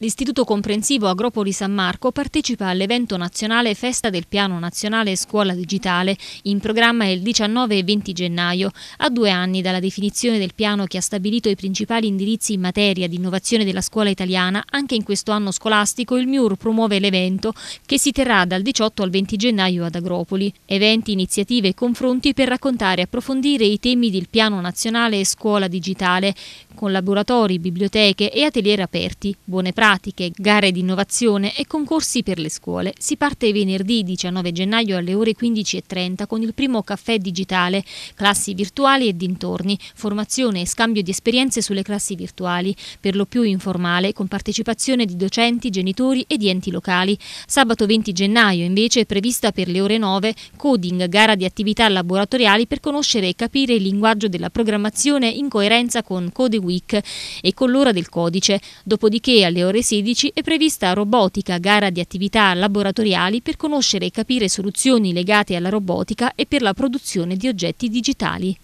L'Istituto Comprensivo Agropoli San Marco partecipa all'evento nazionale Festa del Piano Nazionale Scuola Digitale, in programma il 19 e 20 gennaio, a due anni dalla definizione del piano che ha stabilito i principali indirizzi in materia di innovazione della scuola italiana. Anche in questo anno scolastico il MIUR promuove l'evento che si terrà dal 18 al 20 gennaio ad Agropoli. Eventi, iniziative e confronti per raccontare e approfondire i temi del Piano Nazionale Scuola Digitale, con laboratori, biblioteche e atelier aperti. Buone pratiche pratiche, gare di innovazione e concorsi per le scuole. Si parte venerdì 19 gennaio alle ore 15.30 con il primo caffè digitale, classi virtuali e dintorni, formazione e scambio di esperienze sulle classi virtuali, per lo più informale, con partecipazione di docenti, genitori e di enti locali. Sabato 20 gennaio invece è prevista per le ore 9 coding, gara di attività laboratoriali per conoscere e capire il linguaggio della programmazione in coerenza con Code Week e con l'ora del codice. Dopodiché alle ore ore 16 è prevista robotica, gara di attività laboratoriali per conoscere e capire soluzioni legate alla robotica e per la produzione di oggetti digitali.